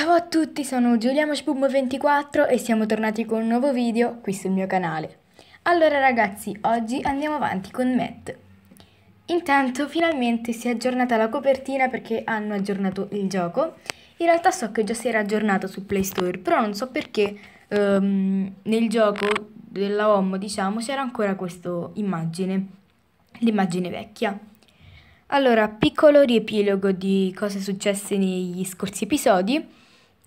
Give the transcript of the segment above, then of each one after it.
Ciao a tutti, sono GiuliaMashboom24 e siamo tornati con un nuovo video qui sul mio canale. Allora ragazzi, oggi andiamo avanti con Matt. Intanto finalmente si è aggiornata la copertina perché hanno aggiornato il gioco. In realtà so che già si era aggiornato su Play Store, però non so perché um, nel gioco della OMO, diciamo, c'era ancora questa immagine, l'immagine vecchia. Allora, piccolo riepilogo di cosa è successo negli scorsi episodi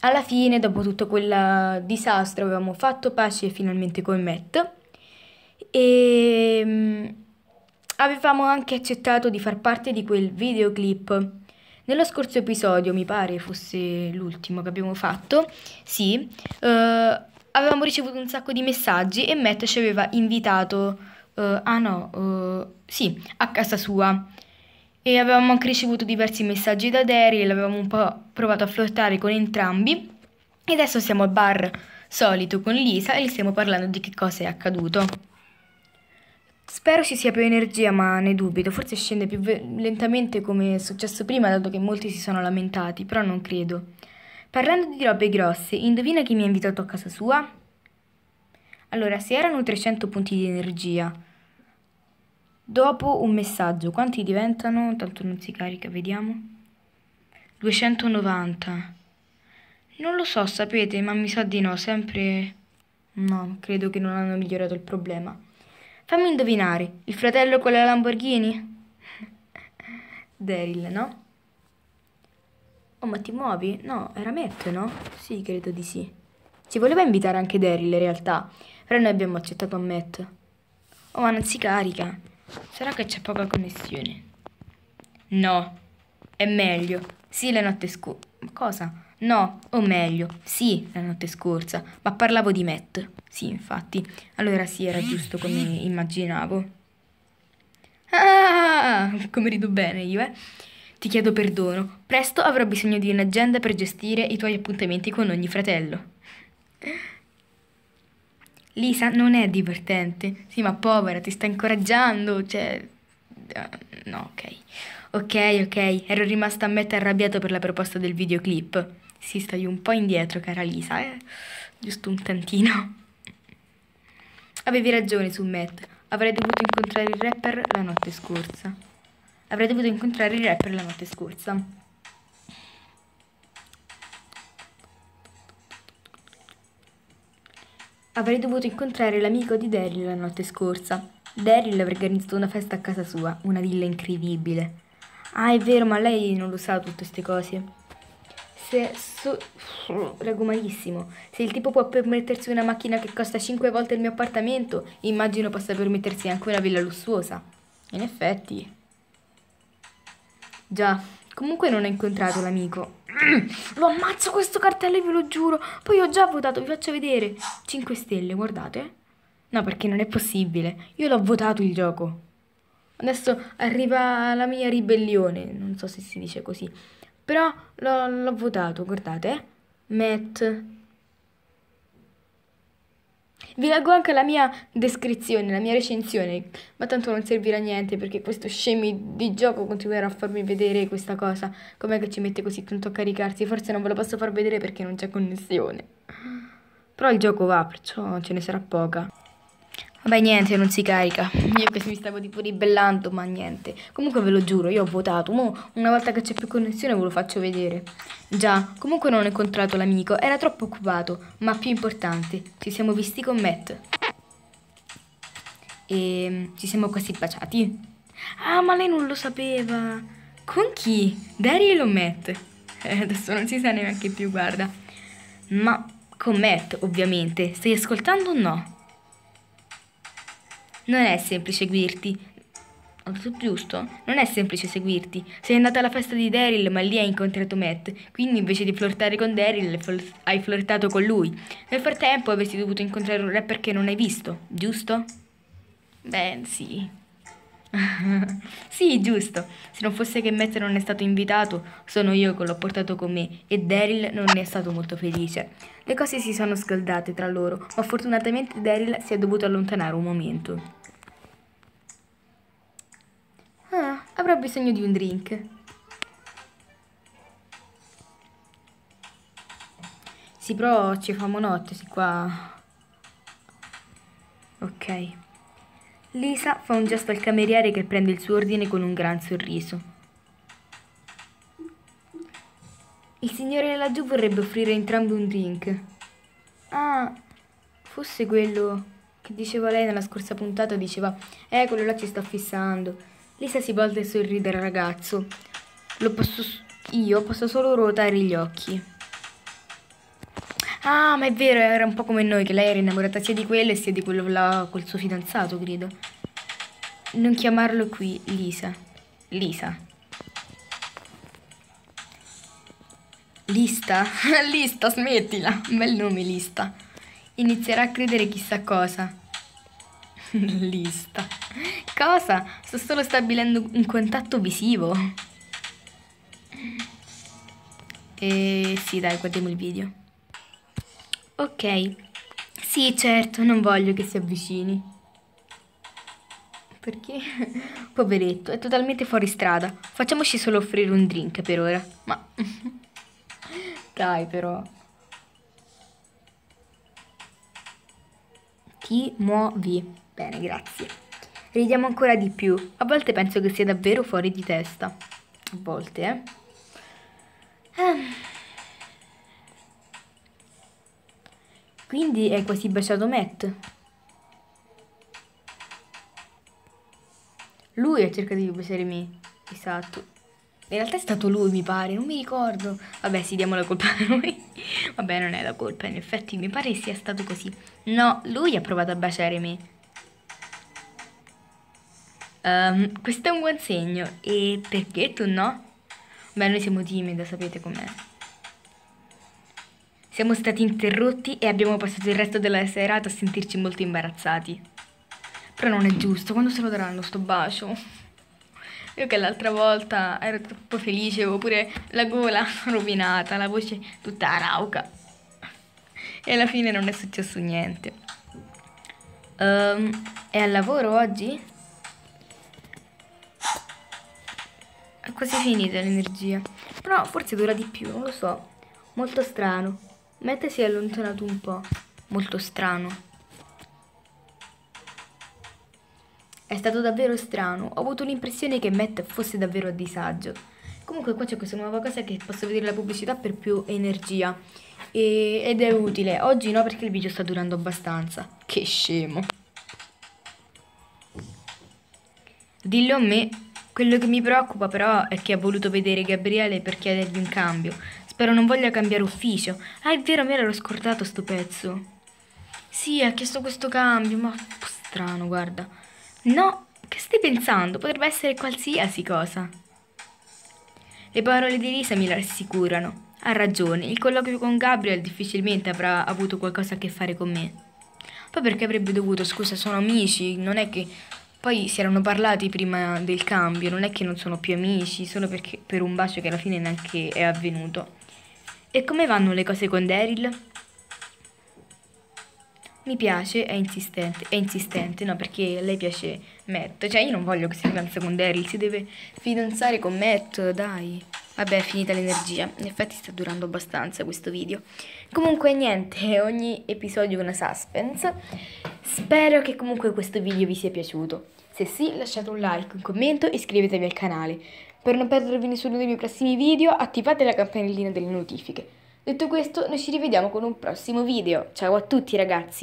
alla fine, dopo tutto quel disastro, avevamo fatto pace finalmente con Matt e ehm, avevamo anche accettato di far parte di quel videoclip. Nello scorso episodio, mi pare fosse l'ultimo che abbiamo fatto, sì, uh, avevamo ricevuto un sacco di messaggi e Matt ci aveva invitato, uh, ah no, uh, sì, a casa sua e avevamo anche ricevuto diversi messaggi da Derry e l'avevamo un po' provato a flirtare con entrambi e adesso siamo al bar solito con Lisa e stiamo parlando di che cosa è accaduto. Spero ci sia più energia, ma ne dubito. Forse scende più lentamente come è successo prima, dato che molti si sono lamentati, però non credo. Parlando di robe grosse, indovina chi mi ha invitato a casa sua? Allora, se erano 300 punti di energia, Dopo un messaggio, quanti diventano? Tanto non si carica, vediamo. 290. Non lo so, sapete, ma mi sa di no, sempre... No, credo che non hanno migliorato il problema. Fammi indovinare, il fratello con la Lamborghini? Daryl, no? Oh, ma ti muovi? No, era Matt, no? Sì, credo di sì. Ci voleva invitare anche Daryl, in realtà, però noi abbiamo accettato a Matt. Oh, ma non si carica. Sarà che c'è poca connessione? No, è meglio. Sì, la notte scorsa. Cosa? No, o meglio, sì, la notte scorsa, ma parlavo di Matt. Sì, infatti. Allora sì, era giusto come immaginavo. Ah, come rido bene io, eh? Ti chiedo perdono. Presto avrò bisogno di un'agenda per gestire i tuoi appuntamenti con ogni fratello. Lisa non è divertente. Sì, ma povera, ti sta incoraggiando, cioè... Eh, no, ok. Ok, ok, ero rimasta a metà arrabbiato per la proposta del videoclip. Sì, stai un po' indietro, cara Lisa, eh? Giusto un tantino. Avevi ragione su Matt. Avrei dovuto incontrare il rapper la notte scorsa. Avrei dovuto incontrare il rapper la notte scorsa. Avrei dovuto incontrare l'amico di Daryl la notte scorsa. Daryl avrebbe organizzato una festa a casa sua, una villa incredibile. Ah, è vero, ma lei non lo sa tutte queste cose. Se so... Rago malissimo. Se il tipo può permettersi una macchina che costa 5 volte il mio appartamento, immagino possa permettersi anche una villa lussuosa. In effetti. Già, comunque non ho incontrato l'amico. Lo ammazzo questo cartello, ve lo giuro. Poi ho già votato, vi faccio vedere. 5 stelle, guardate. No, perché non è possibile. Io l'ho votato il gioco. Adesso arriva la mia ribellione, non so se si dice così. Però l'ho votato, guardate. Matt vi leggo anche la mia descrizione, la mia recensione, ma tanto non servirà a niente perché questo scemi di gioco continuerà a farmi vedere questa cosa. Com'è che ci mette così tanto a caricarsi? Forse non ve lo posso far vedere perché non c'è connessione. Però il gioco va, perciò ce ne sarà poca. Vabbè niente, non si carica. Io mi stavo tipo ribellando, ma niente. Comunque ve lo giuro, io ho votato. Mo, una volta che c'è più connessione ve lo faccio vedere. Già, comunque non ho incontrato l'amico, era troppo occupato. Ma più importante, ci siamo visti con Matt. E ehm, ci siamo quasi baciati. Ah, ma lei non lo sapeva. Con chi? Daryl o Matt? Eh, adesso non si sa neanche più, guarda. Ma con Matt, ovviamente. Stai ascoltando o no? Non è semplice seguirti. Ho detto giusto? Non è semplice seguirti. Sei andata alla festa di Daryl, ma lì hai incontrato Matt. Quindi invece di flirtare con Daryl, hai flirtato con lui. Nel frattempo avresti dovuto incontrare un rapper che non hai visto, giusto? Beh, sì. sì, giusto. Se non fosse che Matt non è stato invitato, sono io che l'ho portato con me e Daryl non ne è stato molto felice. Le cose si sono scaldate tra loro, ma fortunatamente Daryl si è dovuto allontanare un momento. avrò bisogno di un drink. Sì, però ci fa notte, sì qua. Ok. Lisa fa un gesto al cameriere che prende il suo ordine con un gran sorriso. Il signore laggiù vorrebbe offrire entrambi un drink. Ah, fosse quello che diceva lei nella scorsa puntata, diceva, eh, quello là ci sta fissando. Lisa si volta e sorride al ragazzo. Posso, io posso solo ruotare gli occhi. Ah, ma è vero, era un po' come noi, che lei era innamorata sia di quello e sia di quello là col suo fidanzato, credo. Non chiamarlo qui Lisa. Lisa. Lista? Lista, smettila. Un bel nome, Lista. Inizierà a credere chissà cosa. Lista. Cosa? Sto solo stabilendo un contatto visivo. E sì, dai, guardiamo il video. Ok. Sì, certo, non voglio che si avvicini. Perché? Poveretto, è totalmente fuori strada. Facciamoci solo offrire un drink per ora. Ma... dai, però. Ti muovi. Bene, grazie. Ridiamo ancora di più. A volte penso che sia davvero fuori di testa. A volte, eh. Ah. Quindi hai quasi baciato Matt. Lui ha cercato di baciare me. Esatto. In realtà è stato lui, mi pare, non mi ricordo. Vabbè, sì, diamo la colpa a noi. Vabbè, non è la colpa, in effetti mi pare sia stato così. No, lui ha provato a baciare me. Um, questo è un buon segno. E perché tu no? Beh, noi siamo timide, sapete com'è. Siamo stati interrotti e abbiamo passato il resto della serata a sentirci molto imbarazzati. Però non è giusto, quando se lo daranno sto bacio? Io che l'altra volta ero troppo felice, avevo pure la gola rovinata, la voce tutta rauca. E alla fine non è successo niente. Um, è al lavoro oggi? quasi finita l'energia. Però forse dura di più, non lo so. Molto strano. Meta si è allontanato un po'. Molto strano. È stato davvero strano, ho avuto l'impressione che Matt fosse davvero a disagio. Comunque qua c'è questa nuova cosa che posso vedere la pubblicità per più energia. E, ed è utile, oggi no perché il video sta durando abbastanza. Che scemo. Dillo a me quello che mi preoccupa però è che ha voluto vedere Gabriele per chiedergli un cambio. Spero non voglia cambiare ufficio. Ah, è vero, me l'ero scordato sto pezzo. Sì, ha chiesto questo cambio, ma strano, guarda. No, che stai pensando? Potrebbe essere qualsiasi cosa. Le parole di Lisa mi rassicurano. Ha ragione, il colloquio con Gabriel difficilmente avrà avuto qualcosa a che fare con me. Poi perché avrebbe dovuto, scusa, sono amici, non è che poi si erano parlati prima del cambio, non è che non sono più amici, solo perché, per un bacio che alla fine neanche è avvenuto. E come vanno le cose con Daryl? Mi piace, è insistente, è insistente, no, perché a lei piace Matt. Cioè, io non voglio che si fidanza con Daryl, si deve fidanzare con Matt, dai. Vabbè, è finita l'energia. In effetti sta durando abbastanza questo video. Comunque niente, ogni episodio è una suspense. Spero che comunque questo video vi sia piaciuto. Se sì, lasciate un like, un commento e iscrivetevi al canale. Per non perdervi nessuno dei miei prossimi video, attivate la campanellina delle notifiche. Detto questo, noi ci rivediamo con un prossimo video. Ciao a tutti ragazzi!